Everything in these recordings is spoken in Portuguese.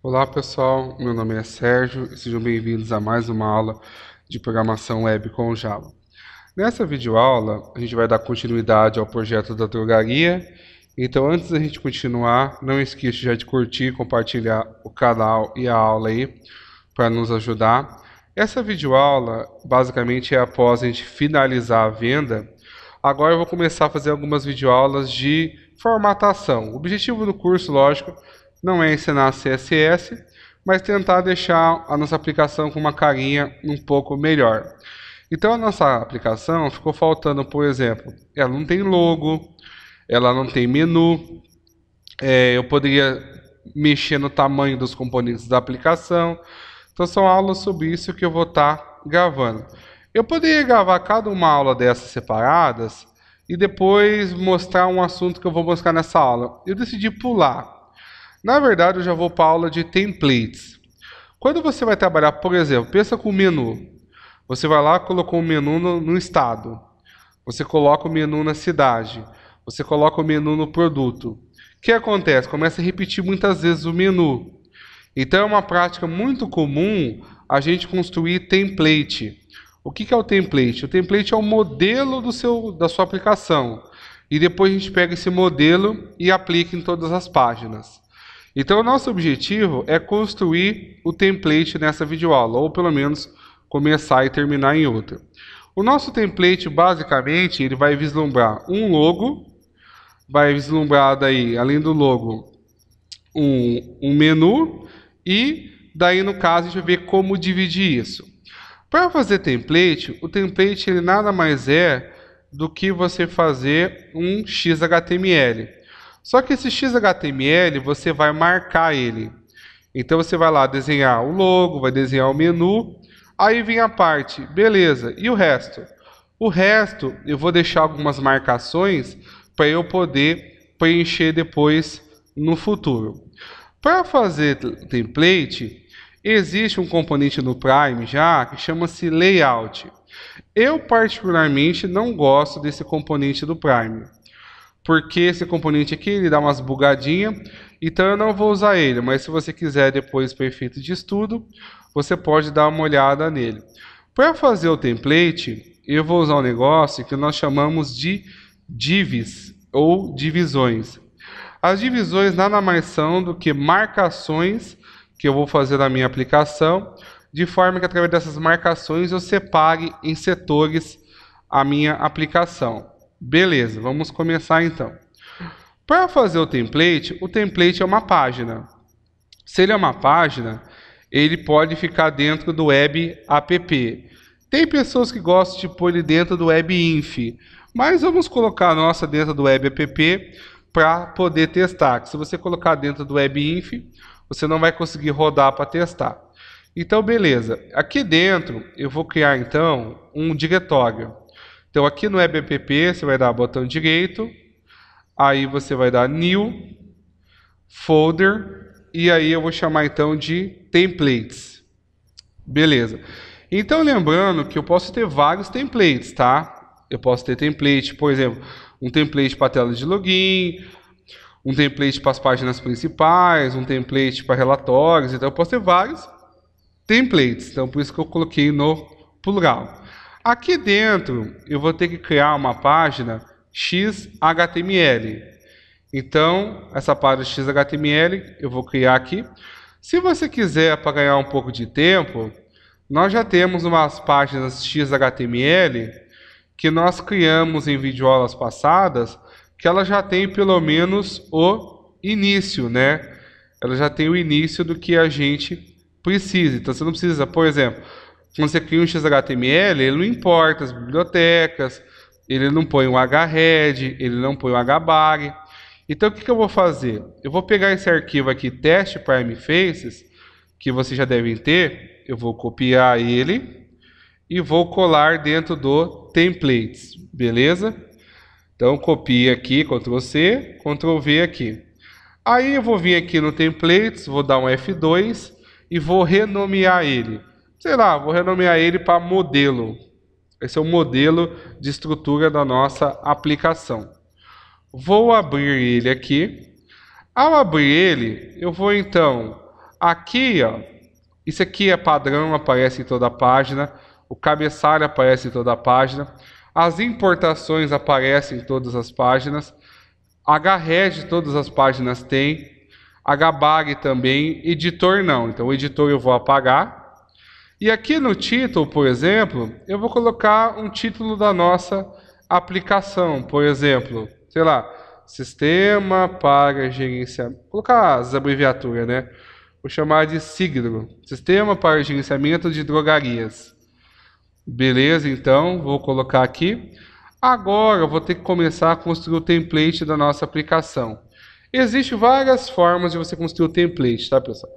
Olá pessoal, meu nome é Sérgio e sejam bem-vindos a mais uma aula de programação web com Java. Nessa videoaula, a gente vai dar continuidade ao projeto da drogaria. Então, antes da gente continuar, não esqueça já de curtir, compartilhar o canal e a aula aí para nos ajudar. Essa videoaula, basicamente, é após a gente finalizar a venda. Agora eu vou começar a fazer algumas videoaulas de formatação. O objetivo do curso, lógico, não é ensinar CSS, mas tentar deixar a nossa aplicação com uma carinha um pouco melhor. Então a nossa aplicação ficou faltando, por exemplo, ela não tem logo, ela não tem menu, é, eu poderia mexer no tamanho dos componentes da aplicação. Então são aulas sobre isso que eu vou estar tá gravando. Eu poderia gravar cada uma aula dessas separadas e depois mostrar um assunto que eu vou mostrar nessa aula. Eu decidi pular na verdade, eu já vou para a aula de templates. Quando você vai trabalhar, por exemplo, pensa com o menu. Você vai lá, colocou o menu no, no estado. Você coloca o menu na cidade. Você coloca o menu no produto. O que acontece? Começa a repetir muitas vezes o menu. Então é uma prática muito comum a gente construir template. O que é o template? O template é o modelo do seu, da sua aplicação. E depois a gente pega esse modelo e aplica em todas as páginas. Então, o nosso objetivo é construir o template nessa videoaula, ou pelo menos começar e terminar em outra. O nosso template, basicamente, ele vai vislumbrar um logo, vai vislumbrar daí, além do logo, um, um menu e daí, no caso, a gente vai ver como dividir isso. Para fazer template, o template ele nada mais é do que você fazer um XHTML. Só que esse XHTML, você vai marcar ele. Então você vai lá desenhar o logo, vai desenhar o menu, aí vem a parte, beleza, e o resto? O resto eu vou deixar algumas marcações para eu poder preencher depois no futuro. Para fazer template, existe um componente no Prime já que chama-se layout. Eu particularmente não gosto desse componente do Prime porque esse componente aqui ele dá umas bugadinhas, então eu não vou usar ele, mas se você quiser depois para efeito de estudo, você pode dar uma olhada nele. Para fazer o template, eu vou usar um negócio que nós chamamos de divs ou divisões. As divisões nada mais são do que marcações que eu vou fazer na minha aplicação, de forma que através dessas marcações eu separe em setores a minha aplicação. Beleza, vamos começar então. Para fazer o template, o template é uma página. Se ele é uma página, ele pode ficar dentro do web app. Tem pessoas que gostam de pôr ele dentro do web inf, mas vamos colocar a nossa dentro do web app para poder testar. Se você colocar dentro do web inf, você não vai conseguir rodar para testar. Então, beleza. Aqui dentro, eu vou criar então um diretório. Então aqui no eBPP você vai dar botão direito, aí você vai dar New, Folder, e aí eu vou chamar então de Templates. Beleza. Então lembrando que eu posso ter vários templates, tá? Eu posso ter template, por exemplo, um template para tela de login, um template para as páginas principais, um template para relatórios, então eu posso ter vários templates. Então por isso que eu coloquei no plural. Aqui dentro eu vou ter que criar uma página XHTML. Então, essa página XHTML eu vou criar aqui. Se você quiser, para ganhar um pouco de tempo, nós já temos umas páginas XHTML que nós criamos em videoaulas passadas, que ela já tem pelo menos o início, né? Ela já tem o início do que a gente precisa. Então você não precisa, por exemplo, quando você cria um XHTML, ele não importa as bibliotecas, ele não põe o um hred, ele não põe o um hbar. Então o que, que eu vou fazer? Eu vou pegar esse arquivo aqui, teste primefaces, que vocês já devem ter, eu vou copiar ele e vou colar dentro do templates, beleza? Então copia aqui, Ctrl C, Ctrl V aqui. Aí eu vou vir aqui no templates, vou dar um F2 e vou renomear ele sei lá, vou renomear ele para modelo. Esse é o modelo de estrutura da nossa aplicação. Vou abrir ele aqui. Ao abrir ele, eu vou então aqui, ó, isso aqui é padrão, aparece em toda a página. O cabeçalho aparece em toda a página. As importações aparecem em todas as páginas. HREG todas as páginas tem. HBAG também. Editor não. Então o editor eu vou apagar. E aqui no título, por exemplo, eu vou colocar um título da nossa aplicação, por exemplo, sei lá, sistema para gerenciamento. Vou colocar as abreviaturas, né? Vou chamar de SIGDRO, Sistema para Gerenciamento de Drogarias. Beleza, então, vou colocar aqui. Agora eu vou ter que começar a construir o template da nossa aplicação. Existem várias formas de você construir o template, tá, pessoal?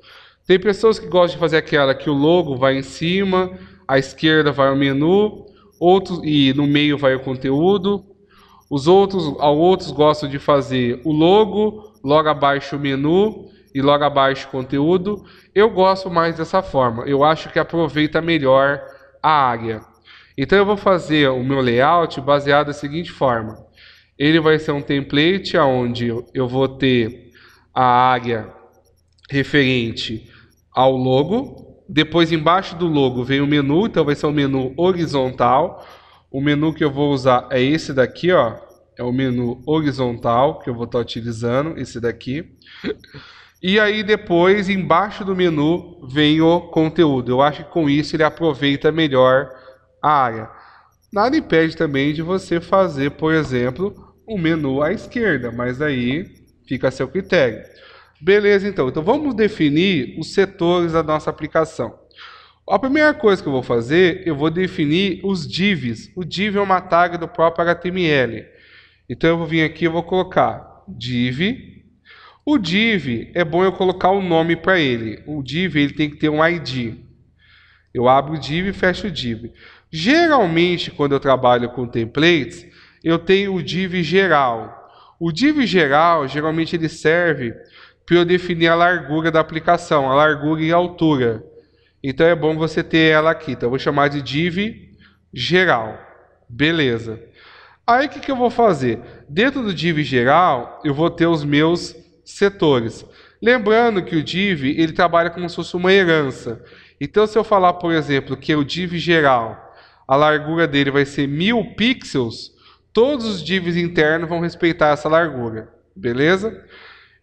Tem pessoas que gostam de fazer aquela que o logo vai em cima, à esquerda vai o menu, outros e no meio vai o conteúdo. Os outros, outros gostam de fazer o logo, logo abaixo o menu e logo abaixo o conteúdo. Eu gosto mais dessa forma. Eu acho que aproveita melhor a área. Então eu vou fazer o meu layout baseado da seguinte forma. Ele vai ser um template onde eu vou ter a área referente ao logo. Depois, embaixo do logo, vem o menu. Então, vai ser um menu horizontal. O menu que eu vou usar é esse daqui, ó. É o menu horizontal que eu vou estar utilizando, esse daqui. E aí depois, embaixo do menu, vem o conteúdo. Eu acho que com isso ele aproveita melhor a área. Nada impede também de você fazer, por exemplo, um menu à esquerda, mas aí fica a seu critério. Beleza, então. Então vamos definir os setores da nossa aplicação. A primeira coisa que eu vou fazer, eu vou definir os divs. O div é uma tag do próprio HTML. Então eu vou vir aqui e vou colocar div. O div é bom eu colocar um nome para ele. O div ele tem que ter um ID. Eu abro o div e fecho o div. Geralmente quando eu trabalho com templates, eu tenho o div geral. O div geral geralmente ele serve para eu definir a largura da aplicação, a largura e a altura. Então é bom você ter ela aqui. Então eu vou chamar de div geral. Beleza. Aí o que, que eu vou fazer? Dentro do div geral, eu vou ter os meus setores. Lembrando que o div, ele trabalha como se fosse uma herança. Então se eu falar, por exemplo, que o div geral, a largura dele vai ser mil pixels, todos os divs internos vão respeitar essa largura. Beleza?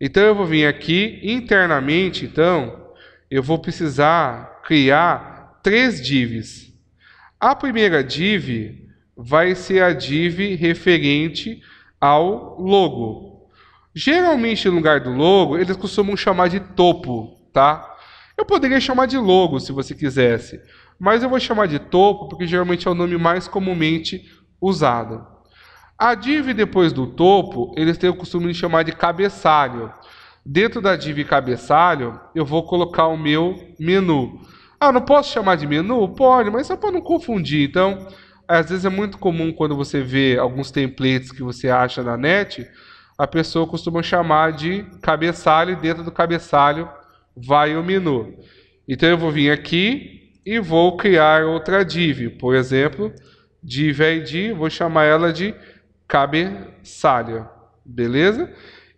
Então eu vou vir aqui internamente, então, eu vou precisar criar três divs. A primeira div vai ser a div referente ao logo. Geralmente, no lugar do logo, eles costumam chamar de topo, tá? Eu poderia chamar de logo, se você quisesse, mas eu vou chamar de topo porque geralmente é o nome mais comumente usado. A DIV depois do topo, eles têm o costume de chamar de cabeçalho. Dentro da DIV cabeçalho, eu vou colocar o meu menu. Ah, não posso chamar de menu? Pode, mas só para não confundir. Então, às vezes é muito comum quando você vê alguns templates que você acha na net, a pessoa costuma chamar de cabeçalho e dentro do cabeçalho vai o menu. Então eu vou vir aqui e vou criar outra div, por exemplo, div ID, vou chamar ela de cabeçalha, beleza?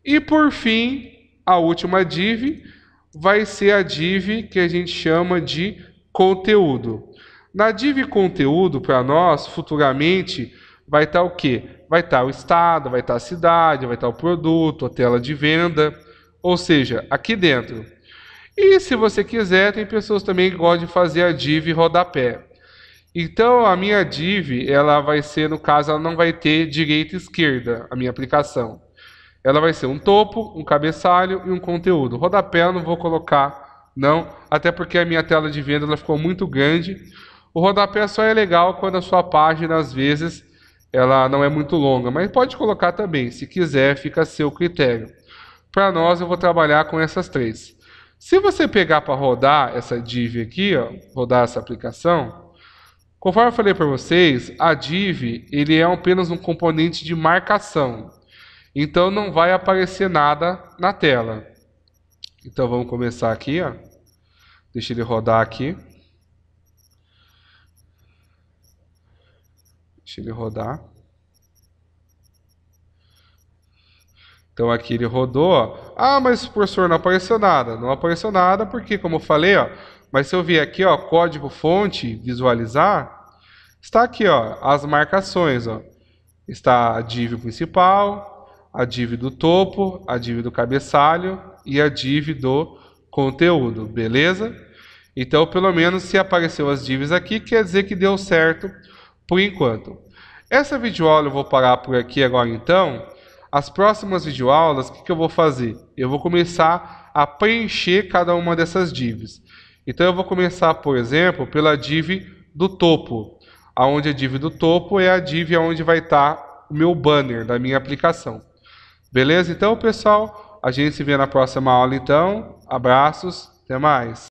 E por fim, a última div vai ser a div que a gente chama de conteúdo. Na div conteúdo para nós, futuramente, vai estar tá o quê? Vai estar tá o estado, vai estar tá a cidade, vai estar o produto, a tela de venda, ou seja, aqui dentro. E se você quiser, tem pessoas também que gostam de fazer a div rodapé. Então a minha div, ela vai ser, no caso, ela não vai ter direita e esquerda, a minha aplicação. Ela vai ser um topo, um cabeçalho e um conteúdo. Rodapé eu não vou colocar, não, até porque a minha tela de venda ela ficou muito grande. O rodapé só é legal quando a sua página, às vezes, ela não é muito longa, mas pode colocar também, se quiser, fica a seu critério. Para nós, eu vou trabalhar com essas três. Se você pegar para rodar essa div aqui, ó, rodar essa aplicação, Conforme eu falei para vocês, a div ele é apenas um componente de marcação. Então não vai aparecer nada na tela. Então vamos começar aqui, ó. Deixa ele rodar aqui. Deixa ele rodar. Então aqui ele rodou. Ó. Ah, mas professor, não apareceu nada. Não apareceu nada porque, como eu falei, ó, mas se eu vier aqui, ó, código fonte, visualizar, está aqui, ó, as marcações, ó. Está a div principal, a div do topo, a div do cabeçalho e a div do conteúdo, beleza? Então, pelo menos se apareceu as divs aqui, quer dizer que deu certo por enquanto. Essa videoaula eu vou parar por aqui agora então. As próximas videoaulas, o que, que eu vou fazer? Eu vou começar a preencher cada uma dessas divs. Então eu vou começar, por exemplo, pela div do topo, aonde a div do topo é a div onde vai estar tá o meu banner da minha aplicação. Beleza? Então, pessoal, a gente se vê na próxima aula então. Abraços, até mais.